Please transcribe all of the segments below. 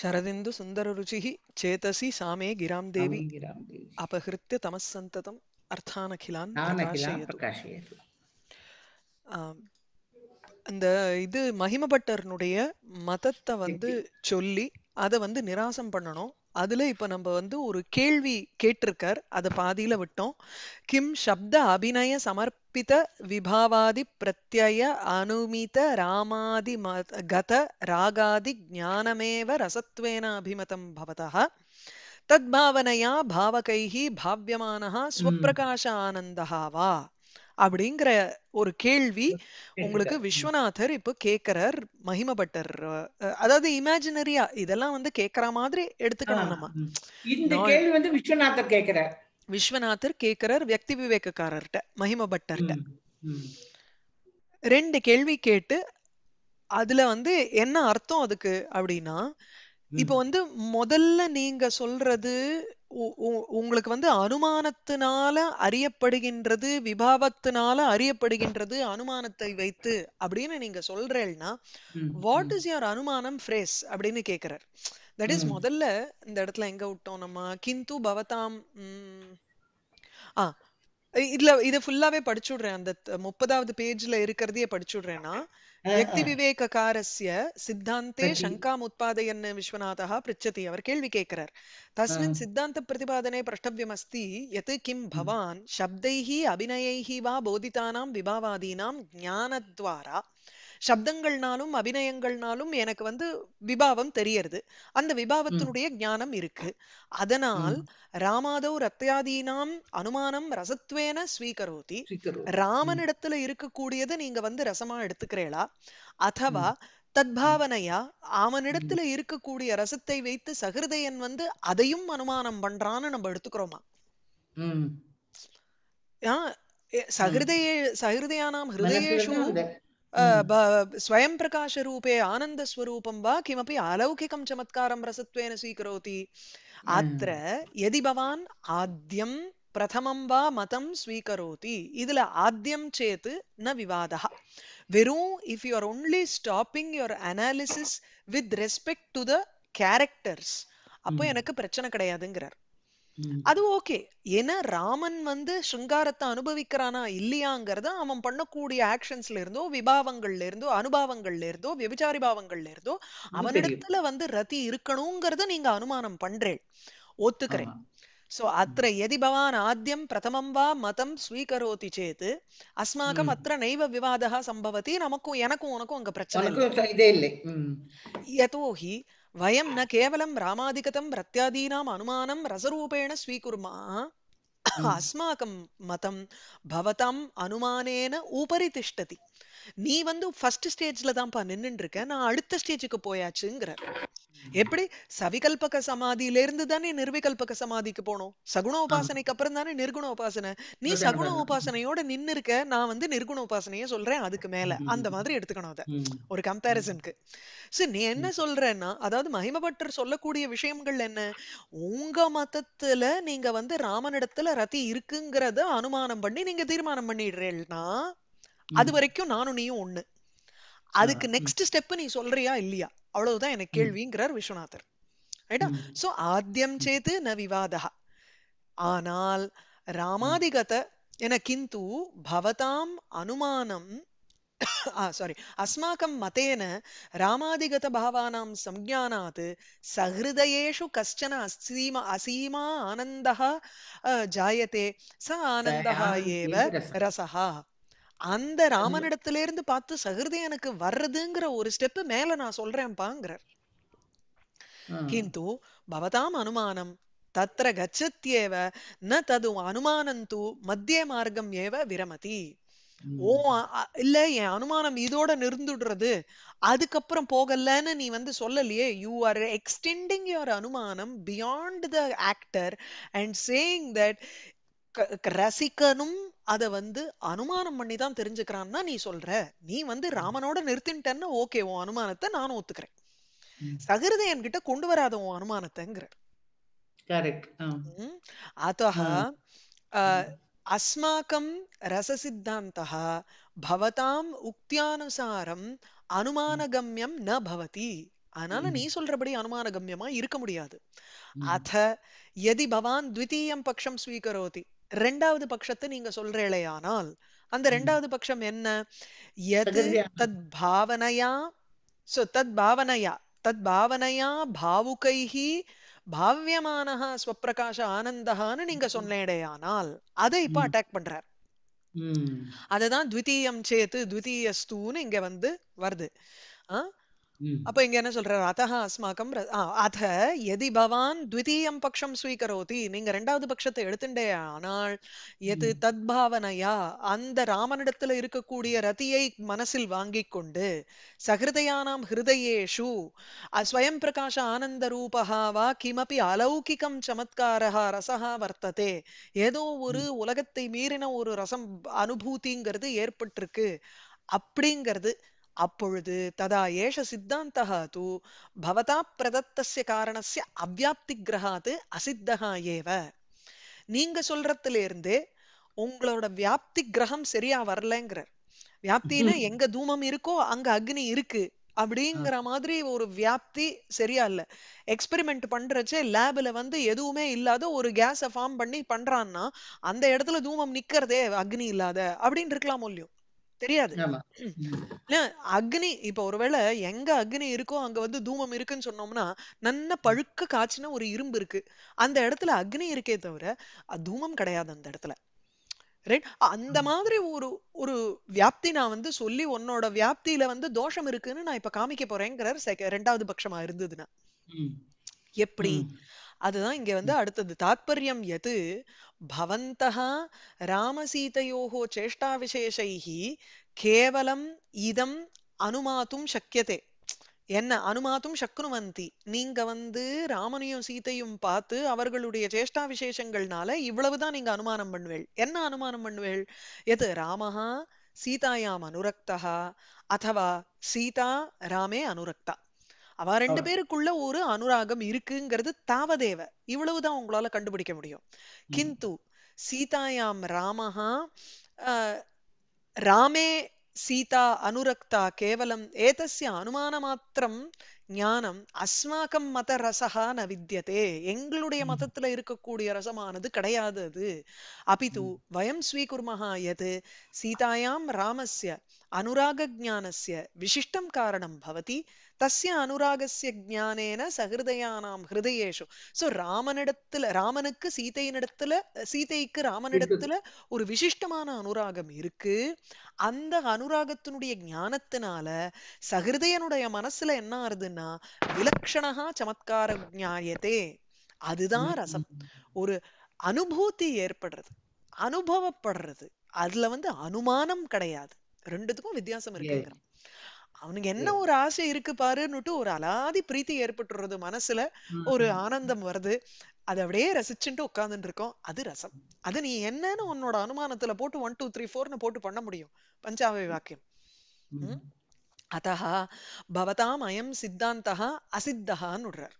சரதிந்து சுந்தர ருச்சி சேதசி சாமே gram தேவி அபகிருத்திய தமஸ் சந்ததம் அர்த்தானகிலான் இந்த இது மகிமபட்டர்னுடைய மதத்தை வந்து சொல்லி அதை வந்து நிராசம் பண்ணணும் அதுல இப்ப நம்ம வந்து ஒரு கேள்வி கேட்டிருக்கார் அத பாதியில விட்டோம் கிம் சப்த அபிநய சமர்ப்பித விபாவாதி பிரத்யய அனுமித ராமாதி கத ராகாதி ஞானமேவ ரசத்வேன அபிமதம் பவதா தத்பாவனையா பாவகைஹி பாவியமான ஸ்வப்பிரகாச ஆனந்தஹா வா அப்படிங்கிற ஒரு கேள்வி உங்களுக்கு விஸ்வநாதர் இப்ப கேக்குறார் மகிமபட்டர் அதாவது இமேஜினரியா இதெல்லாம் வந்து கேக்குற மாதிரி எடுத்துக்கணும் நம்ம இந்த கேள்வி வந்து விஸ்வநாதர் கேக்குறார் விஸ்வநாதர் கேக்குறார் வியக்தி விவேகக்காரர்கிட்ட மகிமபட்டர்கிட்ட ரெண்டு கேள்வி கேட்டு அதுல வந்து என்ன அர்த்தம் அதுக்கு அப்படின்னா இப்ப வந்து முதல்ல நீங்க சொல்றது உங்களுக்கு வந்து அனுமானத்தினால அறியப்படுகின்றது விபாவத்தினால அறியப்படுகின்றது அனுமானத்தை வைத்து அப்படின்னு நீங்க சொல்றேன்னா வாட் இஸ் யுவர் அனுமானம் ஃப்ரேஸ் அப்படின்னு கேக்குறாரு தட் இஸ் முதல்ல இந்த இடத்துல எங்க விட்டோம் நம்ம கிந்து பவதாம் ஆ இதுல இதை ஃபுல்லாவே படிச்சுடுறேன் அந்த முப்பதாவது பேஜ்ல இருக்கிறதையே படிச்சுடுறேன்னா விவேககாரஸ்ய சித்தாந்தே சங்காம் உத்பாதயன் விஸ்வநாதः பृच्छति அவர் கேள்வி கேட்கிறார் தஸ்மின் சித்தாந்த பிரதிபாதனே பிரஷ்டவ்யமஸ்தி யத் கிம் பவான் சப்தைஹி அபிநயைஹி வா போதிதானாம் விபாவாதீனாம் ஞானத்வாரா சப்தங்கள்னாலும் அபிநயங்கள்னாலும் எனக்கு வந்து விபாவம் தெரியறது அந்த விபாவத்தினுடைய ஞானம் இருக்கு அதனால் ராமாதோ ரத்யாதீனாம் அனுமானம் ரசத்வேன ஸ்வீகரோதி ராமனிடத்துல இருக்கக்கூடியது நீங்க வந்து ரசமா எடுத்துக்கிறீங்களா அதவா தத்பாவனையா அவனிடத்துல இருக்கக்கூடிய ரசத்தை வைத்து சகிருதயன் வந்து அதையும் அனுமானம் பண்றான்னு நம்ம எடுத்துக்கிறோமா சகிருதய சகிருதயானாம் ஹிருதயேஷு स्वयं प्रकाशरूपे आनन्दस्वरूपं वा किमपि अलौकिकं चमत्कारं रसत्वेन स्वीकरोति अत्र यदि भवान् आद्यं प्रथमं वा मतं स्वीकरोति இதுல ஆத்யம் சேத் ந விவாதः வெறும் if you are only stopping your analysis with respect to the characters அப்போ எனக்கு பிரச்சனை கிடையாதுங்கிறார் அது ஓகே ஏன்னா ராமன் வந்து ஸ்ருங்காரத்தை அனுபவிக்கிறானா இல்லையாங்கிறத அவன் பண்ணக்கூடிய ஆக்ஷன்ஸ்ல இருந்தோ விபாவங்கள்ல இருந்தோ அனுபவங்கள்ல இருந்தோ விபச்சாரி பாவங்கள்ல இருந்தோ அவனிடத்துல வந்து ரதி இருக்கணுங்கிறத நீங்க அனுமானம் பண்றேன் ஒத்துக்கிறேன் சோ அத்த எதி பவான் ஆத்தியம் பிரதமம் வா மதம் ஸ்வீகரோதி சேத் அஸ்மாகம் அத்த நைவ விவாதः சம்பவதி நமக்கும் எனக்கும் உனக்கும் அங்க பிரச்சனை இல்லை யதோஹி வயம் ந கேவலம் ராமாதிகதம் பிரத்யாதீனாம் அனுமானம் ரசரூபேண ஸ்வீகுர்மா அஸ்மாகம் மதம் பவதம் அனுமானேன உபரி திஷ்டதி நீ வந்து ஃபர்ஸ்ட் ஸ்டேஜ்ல தான்ப்பா நின்றுட்டு இருக்க நான் அடுத்த ஸ்டேஜுக்கு போயாச்சுங்கிறார் எப்படி சவிகல்பக சமாதியில இருந்து தானே நிர்விகல்பக சமாதிக்கு போனோம் சகுண உபாசனைக்கு அப்புறம் தானே நிர்குண உபாசனை நீ சகுண உபாசனையோட நின்னு இருக்க நான் வந்து நிர்குண உபாசனைய சொல்றேன் அதுக்கு மேல அந்த மாதிரி எடுத்துக்கணும் அத ஒரு கம்பேரிசனுக்கு சரி நீ என்ன சொல்றன்னா அதாவது மகிமபட்டர் சொல்லக்கூடிய விஷயங்கள் என்ன உங்க மதத்துல நீங்க வந்து ராமனிடத்துல ரதி இருக்குங்கிறத அனுமானம் பண்ணி நீங்க தீர்மானம் பண்ணிடுறேன்னா அது வரைக்கும் நானும் நீயும் ஒண்ணு அதுக்கு நெக்ஸ்ட் ஸ்டெப் நீ சொல்றியா இல்லையா அவ்வளவுதான் எனக்கு கேள்விங்கிறார் விஸ்வநாதர் ரைட்டா சோ ஆத்தியம் சேத்து ந விவாதா ஆனால் ராமாதிகத என கிந்து பவதாம் அனுமானம் சாரி அஸ்மாக்கம் மதேன ராமாதிகத பாவானாம் சம்ஞானாத் சஹிருதயேஷு கஷ்டன அசீம அசீமா ஆனந்தா ஜாயத்தே ச ஆனந்தா ஏவ ரசः அந்த ராமனிடத்துல இருந்து பார்த்து எனக்கு வர்றதுங்கிற ஒரு ஸ்டெப் மேல நான் சொல்றேன்பாங்கிறார் கிந்து பவதாம் அனுமானம் தத்திர கச்சத்தியேவ ந தது தூ மத்திய மார்க்கம் ஏவ விரமதி ஓ இல்ல என் அனுமானம் இதோட நிறுந்துடுறது அதுக்கப்புறம் போகலன்னு நீ வந்து சொல்லலையே யூ ஆர் எக்ஸ்டெண்டிங் யுவர் அனுமானம் beyond the actor and saying that ரசிக்கனும் அத வந்து அனுமானம் பண்ணி தான் தெரிஞ்சுக்கிறான்னா நீ சொல்ற நீ வந்து ராமனோட நிறுத்தின்ட்டன்னு ஓகே உன் அனுமானத்தை நானும் ஒத்துக்கிறேன் சகிருதயன் கிட்ட கொண்டு வராத உன் அனுமானத்தைங்கிற அஸ்மாக்கம் अस्माकं रससिद्धान्तः உக்தியானுசாரம் அனுமான அனுமானகம்யம் ந பவதி அதனால நீ சொல்றபடி அனுமான கம்யமா இருக்க முடியாது அத எதி பவான் த்விதீயம் பக்ஷம் ஸ்வீகரோதி ரெண்டாவது பட்சத்தை நீங்க சொல்றேலையானால் அந்த ரெண்டாவது பட்சம் என்ன எது தத் பாவனையா சோ தத் பாவனையா தத் பாவனையா பாவுகைஹி பாவியமானஹா ஸ்வப்பிரகாஷ ஆனந்தஹான்னு நீங்க சொன்னேடையானால் அதை இப்ப அட்டாக் பண்றார் அதுதான் த்விதீயம் சேத்து த்விதீயஸ்தூன்னு இங்க வந்து வருது ஆஹ் அப்ப இங்க என்ன சொல்றாரு அத்தக அஸ்மாக்கம் அத எதி பவான் த்விதீயம் பட்சம் ஸ்வீகரோதி நீங்க ரெண்டாவது பட்சத்தை எடுத்துண்டே ஆனால் எது பாவனையா அந்த ராமனிடத்துல இருக்கக்கூடிய ரதியை மனசில் வாங்கி கொண்டு சகிருதயானாம் ஹிருதயேஷு ஸ்வயம் பிரகாஷ ஆனந்த ரூபகா வா கிமபி அலௌகிகம் சமத்காரா ரசகா வர்த்ததே ஏதோ ஒரு உலகத்தை மீறின ஒரு ரசம் அனுபூதிங்கிறது ஏற்பட்டிருக்கு அப்படிங்கிறது அப்பொழுது ததா ஏஷ சித்தாந்தா தூ பவதா பிரதத்தசிய காரணஸ்ய அவ்யாப்தி கிரகாத்து அசித்தகா ஏவ நீங்க சொல்றதுல இருந்து உங்களோட வியாப்தி கிரகம் சரியா வரலங்கிறார் வியாப்தினா எங்க தூமம் இருக்கோ அங்க அக்னி இருக்கு அப்படிங்கிற மாதிரி ஒரு வியாப்தி சரியா இல்ல எக்ஸ்பெரிமெண்ட் பண்றச்சே லேப்ல வந்து எதுவுமே இல்லாத ஒரு கேஸ ஃபார்ம் பண்ணி பண்றான்னா அந்த இடத்துல தூமம் நிக்கிறதே அக்னி இல்லாத அப்படின்னு இருக்கலாம் இல்லையோ தெரியாது அக்னி இப்ப ஒருவேளை எங்க அக்னி இருக்கோ அங்க வந்து தூமம் இருக்குன்னு சொன்னோம்னா நன்ன பழுக்க காய்ச்சின ஒரு இரும்பு இருக்கு அந்த இடத்துல அக்னி இருக்கே தவிர தூமம் கிடையாது அந்த இடத்துல அந்த மாதிரி ஒரு ஒரு வியாப்தி நான் வந்து சொல்லி உன்னோட வியாப்தியில வந்து தோஷம் இருக்குன்னு நான் இப்ப காமிக்க போறேங்கிற ரெண்டாவது பட்சமா இருந்ததுன்னா எப்படி அதுதான் இங்க வந்து அடுத்தது தாத்பரியம் எது பவந்தா ராமசீதையோகோ சேஷ்டா விசேஷைஹி கேவலம் இதம் அனுமாத்தும் சக்கியதே என்ன அனுமாத்தும் சக்னுவந்தி நீங்க வந்து ராமனையும் சீத்தையும் பார்த்து அவர்களுடைய சேஷ்டா விசேஷங்கள்னால இவ்வளவுதான் நீங்க அனுமானம் பண்ணுவேள் என்ன அனுமானம் பண்ணுவேள் எது ராமஹா சீதாயாம் அனுரக்தா அத்தவா சீதா ராமே அனுரக்தா அவ ரெண்டு பேருக்குள்ள ஒரு அனுராகம் இருக்குங்கிறது தாவதேவ இவ்வளவுதான் உங்களால கண்டுபிடிக்க முடியும் கிந்து சீதாயாம் ராமஹா ராமே சீதா அனுரக்தா கேவலம் ஏதஸ்ய மாத்திரம் ஞானம் அஸ்மாக்கம் மத ரசகா ந வித்தியதே எங்களுடைய மதத்துல இருக்கக்கூடிய ரசமானது கிடையாது அது அபிது வயம் ஸ்வீகுர்மஹா எது சீதாயாம் ராமஸ்ய அனுராக ஜானஸ்ய விசிஷ்டம் காரணம் பவதி தஸ்ய அனுராகசிய ஜானேன சகிருதயானாம் ஹிருதயேஷு ஸோ ராமனிடத்துல ராமனுக்கு சீதையினிடத்துல சீதைக்கு ராமனிடத்துல ஒரு விசிஷ்டமான அனுராகம் இருக்கு அந்த அனுராகத்தினுடைய ஞானத்தினால சகிருதயனுடைய மனசுல என்ன அப்படின்னா விலக்ஷணகா சமத்கார ஞாயத்தே அதுதான் ரசம் ஒரு அனுபூத்தி ஏற்படுறது அனுபவப்படுறது அதுல வந்து அனுமானம் கிடையாது ரெண்டுத்துக்கும் வித்தியாசம் இருக்கு அவனுக்கு என்ன ஒரு ஆசை இருக்கு பாருன்னுட்டு ஒரு அலாதி பிரீத்தி ஏற்பட்டுறது மனசுல ஒரு ஆனந்தம் வருது அதை அப்படியே ரசிச்சுட்டு உட்காந்துட்டு இருக்கோம் அது ரசம் அது நீ என்னன்னு உன்னோட அனுமானத்துல போட்டு ஒன் டூ த்ரீ ஃபோர்னு போட்டு பண்ண முடியும் பஞ்சாவை வாக்கியம் அத்தः பவதாம் அயம் சித்தாந்தः அசித்தஹா நுடுறார்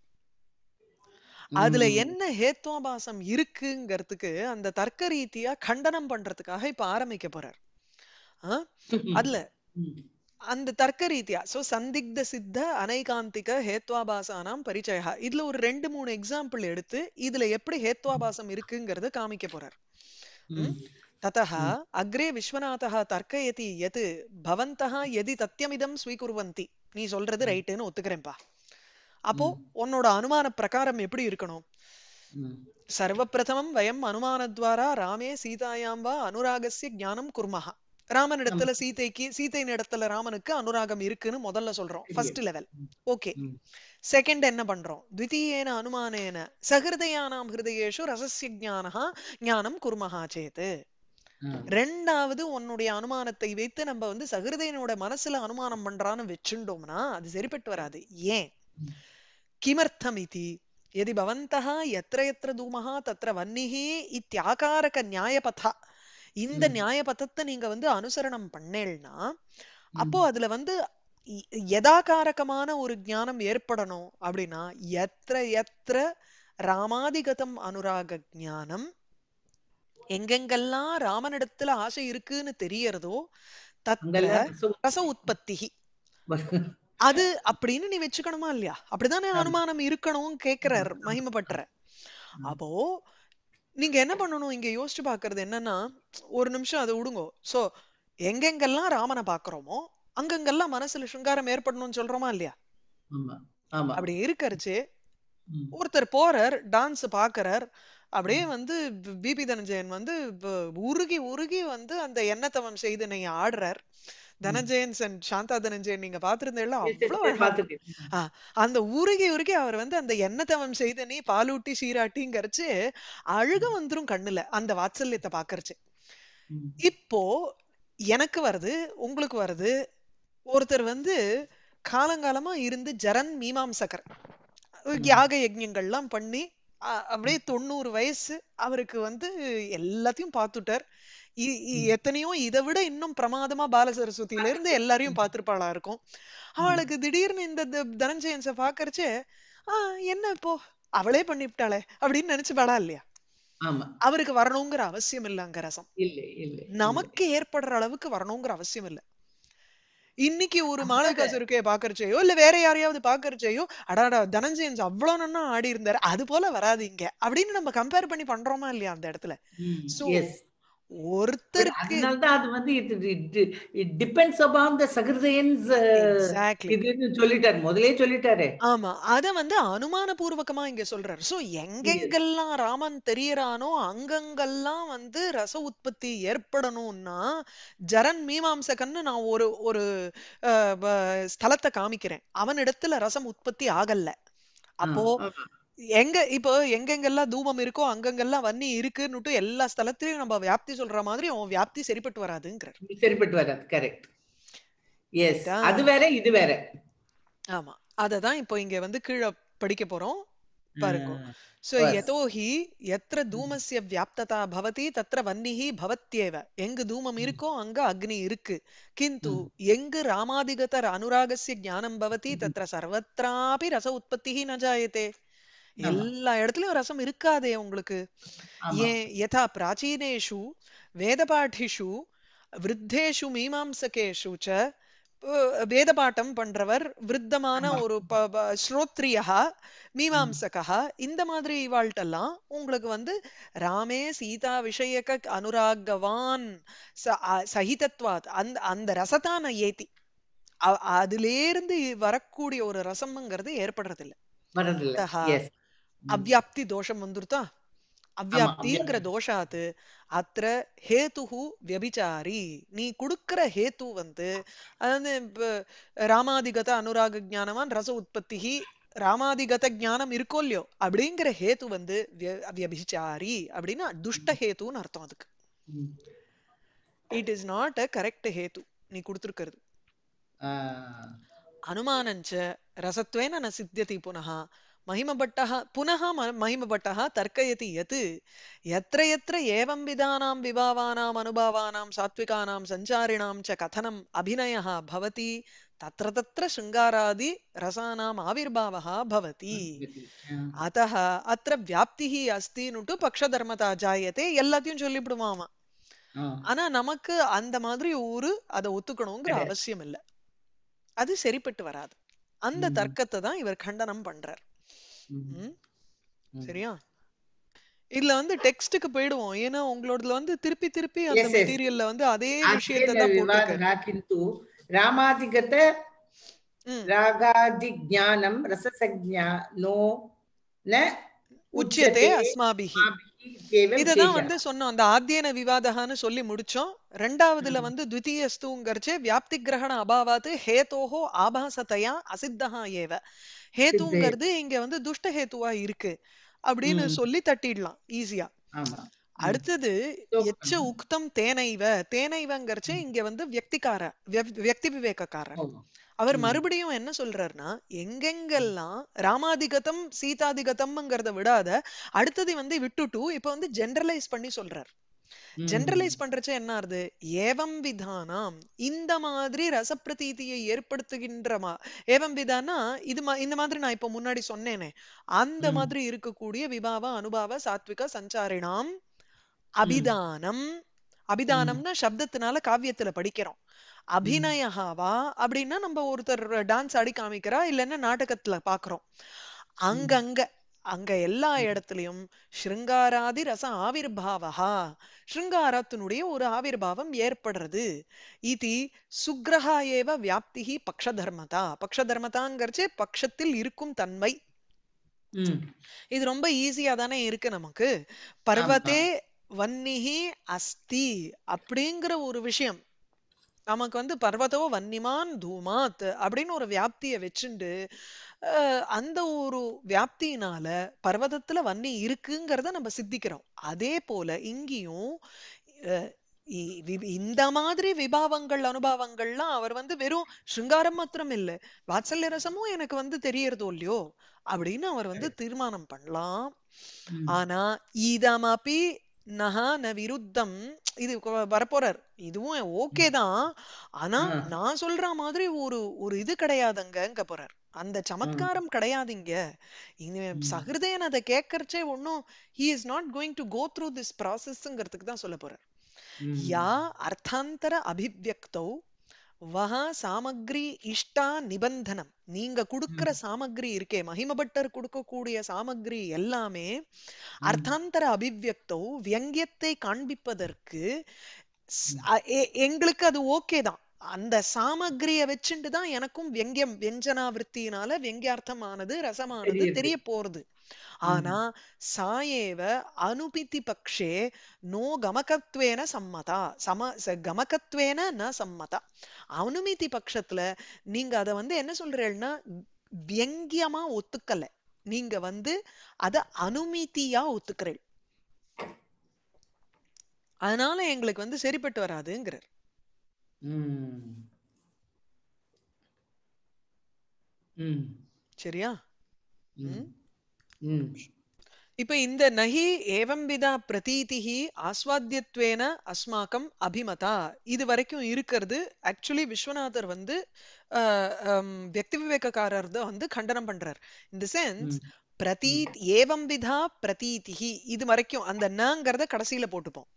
அதுல என்ன ஹேத்வாபாசம் இருக்குங்கிறதுக்கு அந்த தர்க்க ரீதியா கண்டனம் பண்றதுக்காக இப்ப ஆரம்பிக்க போறார் அதுல அந்த தர்க்க ரீதியா சோ சந்திக்த சித்த அனைகாந்திக ஹேத்வாபாசானாம் பரிச்சயா இதுல ஒரு ரெண்டு மூணு எக்ஸாம்பிள் எடுத்து இதுல எப்படி ஹேத்வாபாசம் இருக்குங்கிறத காமிக்க போறார் ततः अग्रे विश्वनाथः तर्कयति यत् भवन्तः यदि தத்தியமிதம் ஸ்வீகுர்வந்தி நீ சொல்றது ரைட்டுன்னு ஒத்துக்கிறேன் பா அப்போ உன்னோட அனுமான பிரகாரம் எப்படி இருக்கணும் சர்வப்பிரதமம் வயம் அனுமானத்வாரா ராமே சீதாயாம் வா அனுராகசிய ஜானம் குர்மஹா ராமன் இடத்துல சீதைக்கு சீதையின் இடத்துல ராமனுக்கு அனுராகம் இருக்குன்னு முதல்ல சொல்றோம் ஃபர்ஸ்ட் லெவல் ஓகே செகண்ட் என்ன பண்றோம் த்விதீயேன அனுமானேன சஹிருதயானாம் ஹிருதயேஷு ரசசிய ஞானம் குர்மஹா சேத்து ரெண்டாவது உன்னுடைய அனுமானத்தை வைத்து நம்ம வந்து சகிருதையனோட மனசுல அனுமானம் பண்றான்னு வச்சுட்டோம்னா அது சரிப்பட்டு வராது ஏன் கிமர்த்தம் இது எதி பவந்தா எத்திர எத்திர தூமஹா தத்திர வன்னிகி இத்தியாகாரக நியாயபதா இந்த நியாயபதத்தை நீங்க வந்து அனுசரணம் பண்ணேன்னா அப்போ அதுல வந்து யதாகாரகமான ஒரு ஞானம் ஏற்படணும் அப்படின்னா எத்திர எத்திர ராமாதிகதம் அனுராக ஜானம் எங்கெங்கெல்லாம் ராமனிடத்துல ஆசை இருக்குன்னு தெரியறதோ தத்துல ரச உற்பத்தி அது அப்படின்னு நீ வச்சுக்கணுமா இல்லையா அப்படிதானே அனுமானம் இருக்கணும் கேக்குற மகிமப்பட்டுற அப்போ நீங்க என்ன பண்ணணும் இங்க யோசிச்சு பாக்குறது என்னன்னா ஒரு நிமிஷம் அதை விடுங்கோ சோ எங்கெங்கெல்லாம் ராமனை பாக்குறோமோ அங்கங்கெல்லாம் மனசுல சுங்காரம் ஏற்படணும்னு சொல்றோமா இல்லையா அப்படி இருக்கிறச்சு ஒருத்தர் போறார் டான்ஸ் பாக்குறார் அப்படியே வந்து பிபி தனஞ்சயன் வந்து உருகி உருகி வந்து அந்த எண்ணத்தவம் செய்து நீங்க ஆடுறார் தனஞ்சயன் அண்ட் சாந்தா தனஞ்சயன் நீங்க பாத்திருந்தீங்களா அவ்வளவு அந்த உருகி உருகி அவர் வந்து அந்த எண்ணத்தவம் செய்த நீ பாலூட்டி சீராட்டிங்கறச்சு அழுக வந்துரும் கண்ணுல அந்த வாத்சல்யத்தை பாக்குறச்சு இப்போ எனக்கு வருது உங்களுக்கு வருது ஒருத்தர் வந்து காலங்காலமா இருந்து ஜரன் மீமாம்சகர் யாக யஜ்யங்கள்லாம் பண்ணி அப்படியே தொண்ணூறு வயசு அவருக்கு வந்து எல்லாத்தையும் பார்த்துட்டார் எத்தனையோ இதை விட இன்னும் பிரமாதமா சரஸ்வதியில இருந்து எல்லாரையும் பார்த்திருப்பாளா இருக்கும் அவளுக்கு திடீர்னு இந்த தனஞ்சயன்ஸ பாக்கறச்சே ஆஹ் என்ன இப்போ அவளே பண்ணிவிட்டாளே அப்படின்னு நினைச்சுப்பாளா இல்லையா அவருக்கு வரணுங்கிற அவசியம் இல்ல அங்க ரசம் நமக்கு ஏற்படுற அளவுக்கு வரணுங்கிற அவசியம் இல்ல இன்னைக்கு ஒரு மாலகாசு இருக்கே பாக்குறச்சையோ இல்ல வேற யாரையாவது பாக்குறச்சையோ அடாடா தனஞ்சயன்ஸ் அவ்வளவு நன்னா ஆடி இருந்தாரு அது போல வராது இங்க அப்படின்னு நம்ம கம்பேர் பண்ணி பண்றோமா இல்லையா அந்த இடத்துல சோ ஒருத்தருக்கு அது வந்து இட் டிபெண்ட்ஸ் அபான் த சகிருதயன்ஸ் இதுன்னு சொல்லிட்டாரு முதலே சொல்லிட்டாரு ஆமா அத வந்து அனுமானபூர்வகமா இங்க சொல்றாரு சோ எங்கெங்கெல்லாம் ராமன் தெரியறானோ அங்கங்கெல்லாம் வந்து ரச உற்பத்தி ஏற்படணும்னா ஜரன் மீமாம்சகன்னு நான் ஒரு ஒரு ஸ்தலத்தை காமிக்கிறேன் அவனிடத்துல ரசம் உற்பத்தி ஆகல அப்போ எங்க இப்போ எங்கெங்கெல்லாம் தூமம் இருக்கோ அங்கங்கெல்லாம் வன்னி இருக்குன்னுட்டு எல்லா ஸ்தலத்திலையும் நம்ம வியாப்தி சொல்ற மாதிரி அவன் வியாப்தி சரிப்பட்டு வராதுங்கிறார் சரிப்பட்டு வராது கரெக்ட் எஸ் அது வேற இது வேற ஆமா அததான் இப்போ இங்க வந்து கீழே படிக்க போறோம் பாருங்க சோ தூமஸ்ய வியாப்ததா பவதி தத்திர வன்னிஹி பவத்யேவ எங்கு தூமம் இருக்கோ அங்க அக்னி இருக்கு கிந்து எங்கு ராமாதிகத அனுராகஸ்ய ஞானம் பவதி தத்திர சர்வத்ராபி ரச உற்பத்தி ந ஜாயதே எல்லா இடத்துலயும் ரசம் இருக்காதே உங்களுக்கு ஏன் யதா பிராச்சீனேஷு வேதபாட்டிஷு விருத்தேஷு மீமாம்சகேஷு ச பாட்டம் பண்றவர் விருத்தமான ஒரு ஸ்ரோத்ரியா மீமாம்சகா இந்த மாதிரி இவாழ்ட்டெல்லாம் உங்களுக்கு வந்து ராமே சீதா விஷயக அனுராகவான் சகிதத்வாத் அந்த அந்த ரசத்தான ஏத்தி அதுல இருந்து வரக்கூடிய ஒரு ரசம்ங்கிறது ஏற்படுறதில்லை அவ்யாப்தி தோஷம் வந்துருதா அவ்யாப்திங்கிற தோஷாத்து அத்த ஹேத்துஹு வியபிச்சாரி நீ கொடுக்கிற ஹேத்து வந்து அதாவது ராமாதிகத அனுராக ஜானவான் ரச உற்பத்தி ராமாதிகத ஜானம் இருக்கோ இல்லையோ அப்படிங்கிற ஹேத்து வந்து வியபிச்சாரி அப்படின்னா துஷ்ட ஹேத்துன்னு அர்த்தம் அதுக்கு it is not a correct ஹேத்து நீ கொடுத்துருக்கிறது அனுமானஞ்ச ரசத்வேன ந சித்தியதி புனகா மகிமபட்டா மகிமபட்டா தர்க்கயதி யத் ஏவம் விதானாம் விபாவானாம் அனுபவானாம் சாத்விகானாம் சஞ்சாரிணாம் ச கதனம் அபிநய வியாப்தி அஸ்தி பக்ஷதர்மதா ஜாயத்தை எல்லாத்தையும் சொல்லிவிடுவாம ஆனா நமக்கு அந்த மாதிரி ஊரு அதை ஒத்துக்கணுங்கிற அவசியம் இல்லை அது சரிப்பட்டு வராது அந்த தர்க்கத்தை தான் இவர் கண்டனம் பண்றார் சரியா இதுல வந்து டெக்ஸ்டுக்கு போயிடுவோம் ஏன்னா உங்களோடதுல வந்து திருப்பி திருப்பி அந்த மெட்டீரியல்ல வந்து அதே விஷயத்தை தான் போட்டிருக்காங்க ராமாதிகத ராகாதி ஜானம் ரசசக்ஞானோ ந உச்சதே அஸ்மாபிஹி இதுதான் வந்து சொன்னோம் அந்த ஆத்தியன விவாதகான்னு சொல்லி முடிச்சோம் ரெண்டாவதுல வந்து த்விதீயஸ்துங்கிறச்சே வியாப்தி கிரகண அபாவாத்து ஹேதோஹோ ஆபாசத்தையா அசித்தகா ஏவ ஹேதுங்கிறது இங்க வந்து துஷ்ட ஹேதுவா இருக்கு அப்படின்னு சொல்லி தட்டிடலாம் ஈஸியா அடுத்தது எச்ச உக்தம் தேனைவ தேனைவங்கிறச்ச இங்க வந்து வியக்திகார வியக்தி விவேகக்காரன் அவர் மறுபடியும் என்ன சொல்றாருன்னா எங்கெங்கெல்லாம் ராமாதிகதம் சீதாதிகதம்ங்கிறத விடாத அடுத்தது வந்து விட்டுட்டு இப்ப வந்து ஜென்ரலைஸ் பண்ணி சொல்றாரு ஜென்ரலைஸ் பண்றச்ச என்ன ஆறுது ஏவம் விதானாம் இந்த மாதிரி ரசப்பிரதீதியை ஏற்படுத்துகின்றமா ஏவம் விதானா இது இந்த மாதிரி நான் இப்ப முன்னாடி சொன்னேனே அந்த மாதிரி இருக்கக்கூடிய விபாவ அனுபாவ சாத்விக சஞ்சாரினாம் அபிதானம் அபிதானம்னா சப்தத்தினால காவியத்துல படிக்கிறோம் அபிநயஹாவா அப்படின்னா நம்ம ஒருத்தர் டான்ஸ் ஆடி காமிக்கிறா இல்லைன்னா நாடகத்துல பாக்குறோம் அங்கங்க அங்க எல்லா இடத்துலயும் ஸ்ருங்காராதி ரச ஆவிர்பாவா ஸ்ருங்காரத்தினுடைய ஒரு ஆவிர்பாவம் ஏற்படுறது இது சுக்ரஹா ஏவ வியாப்திகி பக்ஷ தர்மதா பக்ஷ தர்மதாங்கிறச்சு பக்ஷத்தில் இருக்கும் தன்மை இது ரொம்ப ஈஸியா தானே இருக்கு நமக்கு பர்வத்தே வன்னிஹி அஸ்தி அப்படிங்கிற ஒரு விஷயம் நமக்கு வந்து பர்வதோ வன்னிமான் தூமாத் அப்படின்னு ஒரு வியாப்தியை வச்சுண்டு அந்த ஒரு வியாப்தியினால பர்வதத்துல வன்னி இருக்குங்கிறத நம்ம சித்திக்கிறோம் அதே போல இங்கேயும் இந்த மாதிரி விபாவங்கள் அனுபவங்கள்லாம் அவர் வந்து வெறும் சிருங்காரம் மாத்திரம் இல்லை வாத்சல்ய ரசமும் எனக்கு வந்து தெரியறதோ இல்லையோ அப்படின்னு அவர் வந்து தீர்மானம் பண்ணலாம் ஆனா இதமபி நஹா விருத்தம் இது வரப்போறார் இதுவும் ஓகே தான் ஆனா நான் சொல்ற மாதிரி ஒரு ஒரு இது கிடையாதுங்க போறார் அந்த சமத்காரம் கிடையாதுங்க சகிருதயன் அதை கேட்கறச்சே ஒன்னும் he is not going to go through this ப்ராசஸ்ங்கிறதுக்கு தான் சொல்ல போறார் யா அர்த்தாந்தர அபிவியக்தௌ வஹா சாமக்ரி இஷ்டா நிபந்தனம் நீங்க கொடுக்கிற சாமக்ரி இருக்கே மகிமபட்டர் கொடுக்கக்கூடிய சாமக்ரி எல்லாமே அர்த்தாந்தர அபிவியக்தோ வியங்கியத்தை காண்பிப்பதற்கு எங்களுக்கு அது ஓகே தான் அந்த சாமக்ரிய வச்சுட்டு தான் எனக்கும் வெங்கியம் வெஞ்சனாவிருத்தினால வெங்கியார்த்தமானது ரசமானது தெரிய போறது ஆனா சாயேவ அனுபிதி பக்ஷே நோ கமகத்வேன சம்மதா சம கமகத்வேன ந சம்மதா அனுமிதி பட்சத்துல நீங்க அதை வந்து என்ன சொல்றீங்கன்னா வியங்கியமா ஒத்துக்கல நீங்க வந்து அத அனுமதியா ஒத்துக்கிறீள் அதனால எங்களுக்கு வந்து சரிப்பட்டு வராதுங்கிறார் சரியா இப்ப இந்த நகி ஏவம் விதா பிரதீதிஹி ஆஸ்வாத்தியத்வேன அஸ்மாக்கம் அபிமதா இது வரைக்கும் இருக்கிறது ஆக்சுவலி விஸ்வநாதர் வந்து வியக்தி விவேகக்காரர் தான் வந்து கண்டனம் பண்றார் இந்த சென்ஸ் பிரதீத் ஏவம் விதா பிரதீதிகி இது வரைக்கும் அந்த நங்கிறத கடைசியில போட்டுப்போம்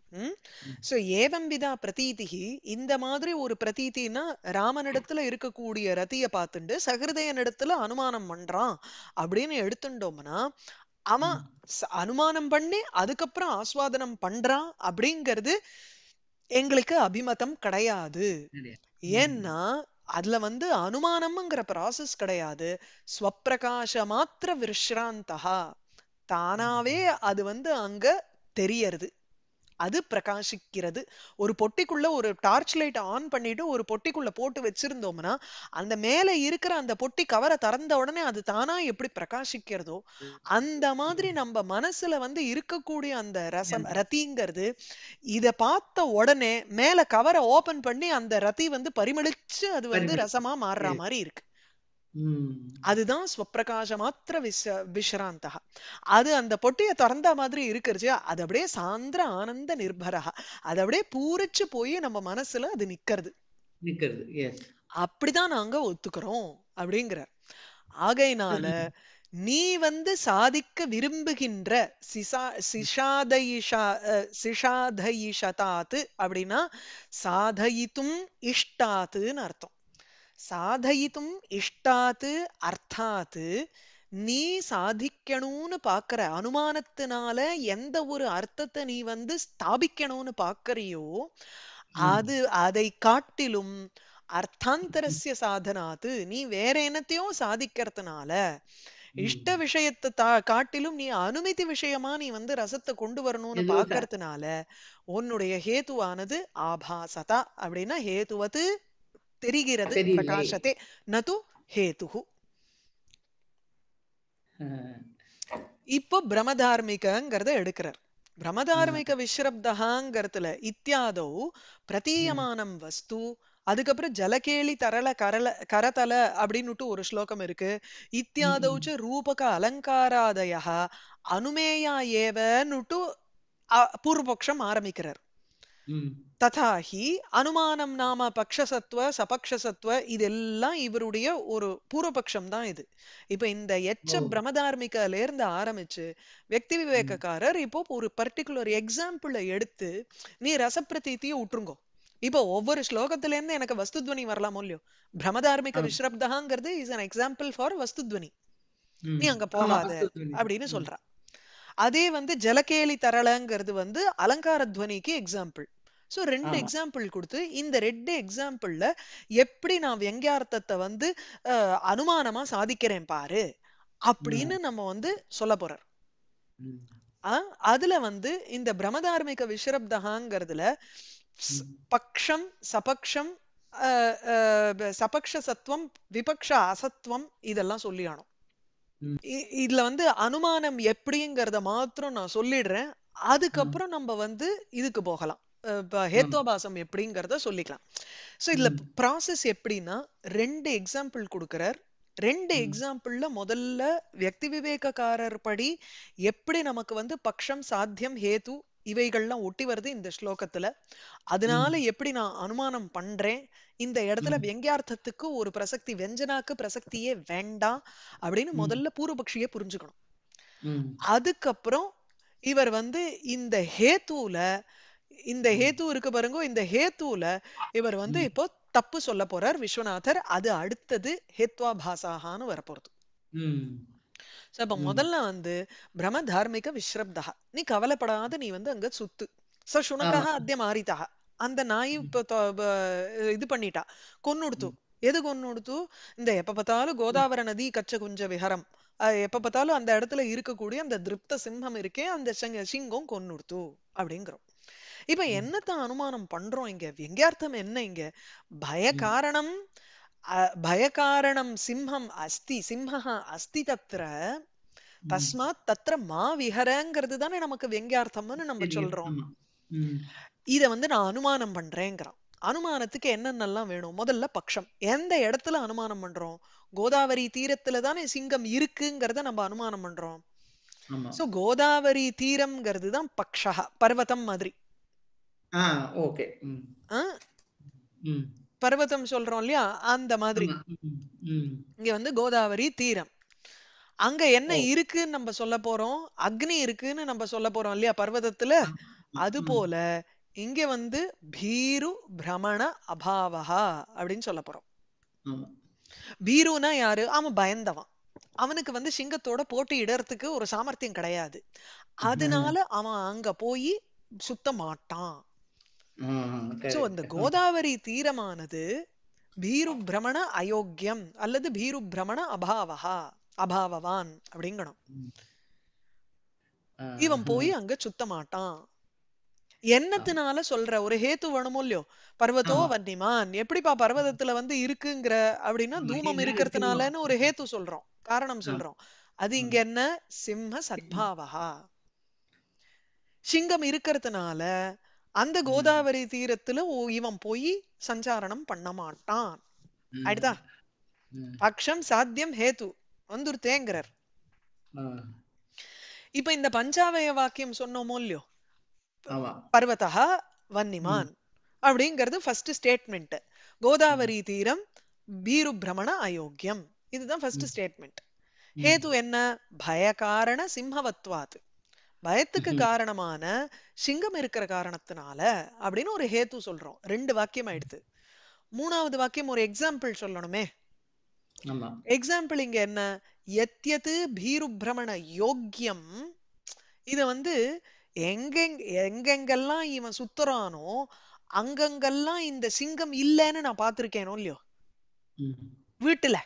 சோ ஏவம் விதா பிரதீதிகி இந்த மாதிரி ஒரு பிரதீத்தின்னா ராமனிடத்துல இருக்கக்கூடிய ரத்திய பார்த்துண்டு சகிருதயனிடத்துல அனுமானம் பண்றான் அப்படின்னு எடுத்துட்டோம்னா அவன் அனுமானம் பண்ணி அதுக்கப்புறம் ஆஸ்வாதனம் பண்றான் அப்படிங்கிறது எங்களுக்கு அபிமதம் கிடையாது ஏன்னா அதுல வந்து அனுமானம்ங்கிற ப்ராசஸ் கிடையாது ஸ்வப்பிரகாச மாத்திர விஷ்ராந்தகா தானாவே அது வந்து அங்க தெரியறது அது பிரகாசிக்கிறது ஒரு பொட்டிக்குள்ள ஒரு டார்ச் லைட் ஆன் பண்ணிட்டு ஒரு பொட்டிக்குள்ள போட்டு வச்சிருந்தோம்னா அந்த மேல இருக்கிற அந்த பொட்டி கவரை திறந்த உடனே அது தானா எப்படி பிரகாசிக்கிறதோ அந்த மாதிரி நம்ம மனசுல வந்து இருக்கக்கூடிய அந்த ரசம் ரத்திங்கிறது இத பார்த்த உடனே மேல கவரை ஓபன் பண்ணி அந்த ரத்தி வந்து பரிமளிச்சு அது வந்து ரசமா மாறுற மாதிரி இருக்கு அதுதான் ஸ்வப்பிரகாச மாத்திர விஷ விஷ்ராந்தா அது அந்த பொட்டியை திறந்த மாதிரி இருக்கிறச்சு அது அப்படியே சாந்திர ஆனந்த நிர்பரா அது அப்படியே பூரிச்சு போய் நம்ம மனசுல அது நிக்கிறது நிக்கிறது அப்படிதான் நாங்க ஒத்துக்கிறோம் அப்படிங்கிறார் ஆகையினால நீ வந்து சாதிக்க விரும்புகின்ற சிசா சிஷாதயிஷா சிஷாதயிஷதாத்து அப்படின்னா சாதயித்தும் இஷ்டாத்துன்னு அர்த்தம் சாதயித்தும் இஷ்டாத்து அர்த்தாத்து நீ சாதிக்கணும்னு பார்க்குற அனுமானத்தினால எந்த ஒரு அர்த்தத்தை நீ வந்து ஸ்தாபிக்கணும்னு பார்க்கறியோ அது அதை காட்டிலும் அர்த்தாந்தரஸ்ய சாதனாத்து நீ வேற என்னத்தையோ சாதிக்கிறதுனால இஷ்ட விஷயத்தை தா காட்டிலும் நீ அனுமதி விஷயமா நீ வந்து ரசத்தை கொண்டு வரணும்னு பாக்கிறதுனால உன்னுடைய ஹேதுவானது ஆபாசதா அப்படின்னா ஹேதுவது தெரிகிறது பிரகாசத்தை நது ஹேது இப்போ பிரமதார்மிகங்கிறத எடுக்கிறார் பிரமதார்மிக விஸ்ரப்தகாங்கிறதுல இத்தியாதோ பிரதீயமானம் வஸ்து அதுக்கப்புறம் ஜலகேளி தரல கரல கரதல அப்படின்னுட்டு ஒரு ஸ்லோகம் இருக்கு இத்தியாதௌச்ச ரூபக அலங்காராதயா அனுமேயா ஏவனுட்டு பூர்வபக்ஷம் ஆரம்பிக்கிறார் ததா ஹி அனுமானம் நாம பக்ஷசத்துவ சபக்ஷசத்துவ இதெல்லாம் இவருடைய ஒரு பூர்வபக்ஷம் தான் இது இப்ப இந்த எச்ச பிரமதார்மிகால இருந்து ஆரம்பிச்சு வெக்தி விவேகக்காரர் இப்போ ஒரு பர்டிகுலர் எக்ஸாம்பிள் எடுத்து நீ ரசப்பிரதீத்தியை விட்டுருங்கோ இப்போ ஒவ்வொரு ஸ்லோகத்துல இருந்து எனக்கு வஸ்துத்வனி வரலாமோ இல்லையோ பிரமதார்மிக விஸ்ரப்தகாங்கிறது இஸ் அன் எக்ஸாம்பிள் ஃபார் வஸ்துத்வனி நீ அங்க போகாத அப்படின்னு சொல்றான் அதே வந்து ஜலகேலி தரளங்கிறது வந்து அலங்கார துவனிக்கு எக்ஸாம்பிள் ஸோ ரெண்டு எக்ஸாம்பிள் கொடுத்து இந்த ரெண்டு எக்ஸாம்பிள்ல எப்படி நான் வெங்கியார்த்தத்தை வந்து அனுமானமா சாதிக்கிறேன் பாரு அப்படின்னு நம்ம வந்து சொல்ல போறார் அதுல வந்து இந்த பிரமதார்மிக விஷரப்தகாங்கிறதுல பக்ஷம் சபக்ஷம் சபக்ஷ சத்துவம் விபக்ஷ அசத்துவம் இதெல்லாம் சொல்லியானோம் இதுல வந்து அனுமானம் எப்படிங்கிறத மாத்திரம் நான் சொல்லிடுறேன் அதுக்கப்புறம் நம்ம வந்து இதுக்கு போகலாம் ஹேத்தோபாசம் எப்படிங்கிறத சொல்லிக்கலாம் ஸோ இதுல ப்ராசஸ் எப்படின்னா ரெண்டு எக்ஸாம்பிள் கொடுக்குறார் ரெண்டு எக்ஸாம்பிள்ல முதல்ல வியக்தி விவேகக்காரர் படி எப்படி நமக்கு வந்து பக்ஷம் சாத்தியம் ஹேத்து இவைகள்லாம் ஒட்டி வருது இந்த ஸ்லோகத்துல அதனால எப்படி நான் அனுமானம் பண்றேன் இந்த இடத்துல வெங்கியார்த்தத்துக்கு ஒரு பிரசக்தி வெஞ்சனாக்கு பிரசக்தியே வேண்டாம் அப்படின்னு முதல்ல பூர்வபக்ஷிய புரிஞ்சுக்கணும் அதுக்கப்புறம் இவர் வந்து இந்த ஹேத்துல இந்த ஹேத்து இருக்கு பாருங்க இந்த ஹேத்துல இவர் வந்து இப்போ தப்பு சொல்ல போறார் விஸ்வநாதர் அது அடுத்தது ஹேத்வா பாசாகான்னு வரப்போறது சோ அப்ப முதல்ல வந்து பிரம தார்மிக விஸ்ரப்தா நீ கவலைப்படாத நீ வந்து அங்க சுத்து ச சுனகா அத்திய மாறிதா அந்த நாய் இது பண்ணிட்டா கொன்னுடுத்து எது கொன்னுடுத்து இந்த எப்ப பார்த்தாலும் கோதாவரி நதி கச்ச குஞ்ச விஹரம் எப்ப பார்த்தாலும் அந்த இடத்துல இருக்கக்கூடிய அந்த திருப்த சிம்ஹம் இருக்கே அந்த சிங்கம் கொன்னுடுத்து அப்படிங்கிறோம் இப்ப என்னத்த அனுமானம் பண்றோம் இங்க அர்த்தம் என்ன இங்க பய காரணம் பயக்காரணம் சிம்மம் அஸ்தி सिंहः அஸ்தி தத்ர தஸ்மாத் தத்ர மா விஹரங்கிறது தானே நமக்கு வெங்கியார்த்தம்னு நம்ம சொல்றோம் இத வந்து நான் அனுமானம் பண்றேங்கிறான் அனுமானத்துக்கு என்னென்னலாம் வேணும் முதல்ல பட்சம் எந்த இடத்துல அனுமானம் பண்றோம் கோதாவரி தீரத்துல தானே சிங்கம் இருக்குங்கிறத நம்ம அனுமானம் பண்றோம் சோ கோதாவரி தீரம்ங்கிறது தான் பக்ஷா பர்வதம் மாதிரி ஓகே பர்வதம் சொல்றோம் இல்லையா அந்த மாதிரி இங்க வந்து கோதாவரி தீரம் அங்க என்ன இருக்குன்னு நம்ம சொல்ல போறோம் அக்னி இருக்குன்னு நம்ம சொல்ல போறோம் இல்லையா பர்வதத்துல அது போல இங்க வந்து பீரு பிரமண அபாவகா அப்படின்னு சொல்ல போறோம் பீருனா யாரு அவன் பயந்தவன் அவனுக்கு வந்து சிங்கத்தோட இடறதுக்கு ஒரு சாமர்த்தியம் கிடையாது அதனால அவன் அங்க போய் சுத்த மாட்டான் சோ அந்த கோதாவரி தீரமானது பீரு பிரமண அயோக்கியம் அல்லது பீரு பிரமண அபாவஹா அபாவவான் அப்படிங்கணும் இவன் போய் அங்க சுத்த மாட்டான் என்னத்தினால சொல்ற ஒரு ஹேத்து வேணுமோ இல்லையோ பர்வத்தோ வன்னிமான் எப்படிப்பா பர்வதத்துல வந்து இருக்குங்கிற அப்படின்னா தூமம் இருக்கிறதுனாலன்னு ஒரு ஹேத்து சொல்றோம் காரணம் சொல்றோம் அது இங்க என்ன சிம்ம சத்பாவகா சிங்கம் இருக்கிறதுனால அந்த கோதாவரி தீரத்துல இவன் போய் சஞ்சாரணம் பண்ண மாட்டான் ஆயிடுதா பக்ஷம் சாத்தியம் ஹேத்து வந்துருத்தேங்கிறார் இப்ப இந்த பஞ்சாவய வாக்கியம் சொன்னோமோ இல்லையோ பர்வதா வன்னிமான் அப்படிங்கிறது ஃபர்ஸ்ட் ஸ்டேட்மெண்ட் கோதாவரி தீரம் பீரு பிரமண அயோக்கியம் இதுதான் ஃபர்ஸ்ட் ஸ்டேட்மெண்ட் ஹேது என்ன பயகாரண சிம்மவத்வாது பயத்துக்கு காரணமான சிங்கம் இருக்கிற காரணத்தினால அப்படின்னு ஒரு ஹேத்து சொல்றோம் ரெண்டு வாக்கியம் ஆயிடுது மூணாவது வாக்கியம் ஒரு எக்ஸாம்பிள் சொல்லணுமே எக்ஸாம்பிள் இங்க என்ன எத்தியது பீரு பிரமண யோக்கியம் இத வந்து எங்கெங் எங்கெங்கெல்லாம் இவன் சுத்துறானோ அங்கங்கெல்லாம் இந்த சிங்கம் இல்லைன்னு நான் பாத்திருக்கேனோ இல்லையோ வீட்டுல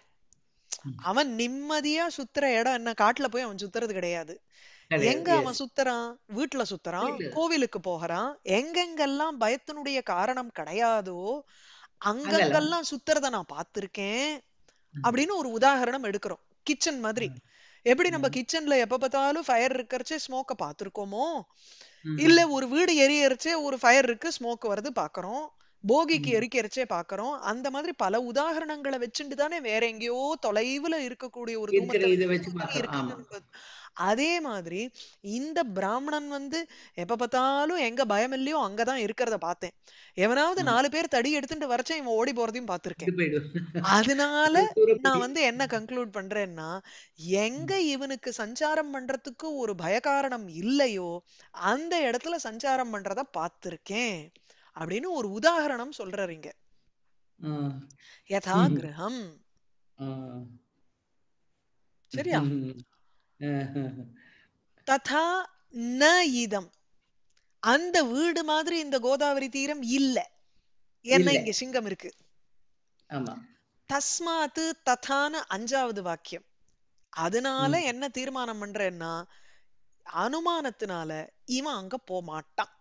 அவன் நிம்மதியா சுத்துற இடம் என்ன காட்டுல போய் அவன் சுத்துறது கிடையாது எங்க அவன் சுத்துறான் வீட்டுல சுத்துறான் கோவிலுக்கு போகிறான் எங்கெங்கெல்லாம் பயத்தினுடைய காரணம் கிடையாதோ அங்கங்கெல்லாம் சுத்துறத நான் பார்த்திருக்கேன் அப்படின்னு ஒரு உதாரணம் எடுக்கிறோம் கிச்சன் மாதிரி எப்படி நம்ம கிச்சன்ல எப்ப பார்த்தாலும் ஃபயர் இருக்கிறச்சே ஸ்மோக்க பாத்திருக்கோமோ இல்ல ஒரு வீடு எரியறச்சே ஒரு ஃபயர் இருக்கு ஸ்மோக் வருது பாக்குறோம் போகிக்கு எரிக்கரைச்சே பாக்குறோம் அந்த மாதிரி பல உதாரணங்களை வச்சுட்டு தானே வேற எங்கேயோ தொலைவுல இருக்கக்கூடிய ஒரு அதே மாதிரி இந்த பிராமணன் வந்து எப்ப பார்த்தாலும் எங்க பயம் இல்லையோ அங்கதான் இருக்கிறத பார்த்தேன் எவனாவது நாலு பேர் தடி எடுத்துட்டு வரச்சேன் இவன் ஓடி போறதையும் பார்த்திருக்கேன் அதனால நான் வந்து என்ன கன்க்ளூட் பண்றேன்னா எங்க இவனுக்கு சஞ்சாரம் பண்றதுக்கு ஒரு பயக்காரணம் இல்லையோ அந்த இடத்துல சஞ்சாரம் பண்றத பார்த்திருக்கேன் அப்படின்னு ஒரு உதாகரணம் சொல்றாரு இங்க யதா கிரகம் சரியா ததா ந இதம் அந்த வீடு மாதிரி இந்த கோதாவரி தீரம் இல்ல என்ன இங்க சிங்கம் இருக்கு தஸ்மாத்து ததான அஞ்சாவது வாக்கியம் அதனால என்ன தீர்மானம் பண்றேன்னா அனுமானத்தினால இவன் அங்க போக மாட்டான்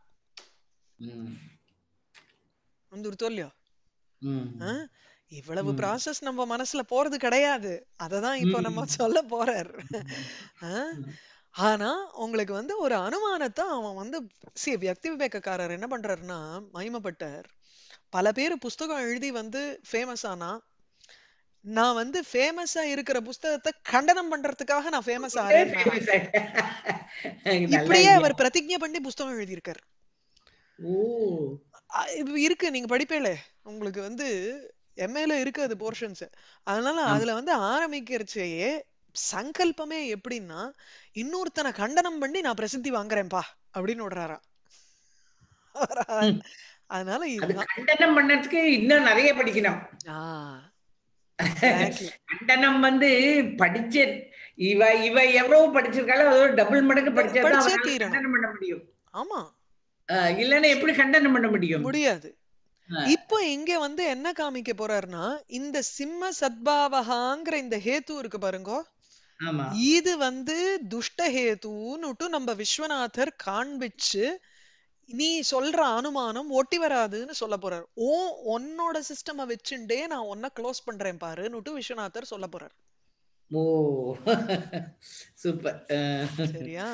வந்துருத்தோ இல்லையோ இவ்வளவு ப்ராசஸ் நம்ம மனசுல போறது கிடையாது அததான் இப்போ நம்ம சொல்ல போறார் ஆனா உங்களுக்கு வந்து ஒரு அனுமானத்தை அவன் வந்து சி வியக்தி விவேகக்காரர் என்ன பண்றாருன்னா மகிமப்பட்டார் பல பேர் புஸ்தகம் எழுதி வந்து ஃபேமஸ் ஆனா நான் வந்து ஃபேமஸா இருக்கிற புஸ்தகத்தை கண்டனம் பண்றதுக்காக நான் ஃபேமஸ் ஆறேன் இப்படியே அவர் பிரதிஜை பண்ணி புஸ்தகம் எழுதியிருக்கார் இருக்கு நீங்க படிப்பேல உங்களுக்கு வந்து எம்ஏல இருக்கு அது போர்ஷன்ஸ் அதனால அதுல வந்து ஆரம்பிக்கிறச்சேயே சங்கல்பமே எப்படின்னா இன்னொருத்தனை கண்டனம் பண்ணி நான் பிரசித்தி வாங்குறேன்ப்பா அப்படின்னு விடுறாராம் அதனால கண்டனம் பண்ணதுக்கு இன்னும் நிறைய படிக்கணும் கண்டனம் வந்து படிச்ச இவ இவ எவ்வளவு படிச்சிருக்காளோ அதோட டபுள் மடங்கு படிச்சா கண்டனம் பண்ண முடியும் ஆமா இல்லைன்னா எப்படி கண்டனம் பண்ண முடியும் முடியாது இப்போ இங்க வந்து என்ன காமிக்க போறாருன்னா இந்த சிம்ம சத்பாவகாங்கிற இந்த ஹேத்து இருக்கு பாருங்க இது வந்து துஷ்ட ஹேத்துன்னு நம்ம விஸ்வநாதர் காண்பிச்சு நீ சொல்ற அனுமானம் ஒட்டி வராதுன்னு சொல்ல போறாரு ஓ உன்னோட சிஸ்டம வச்சுட்டே நான் உன்ன க்ளோஸ் பண்றேன் பாருன்னு விஸ்வநாதர் சொல்ல போறாரு ஓ சூப்பர் சரியா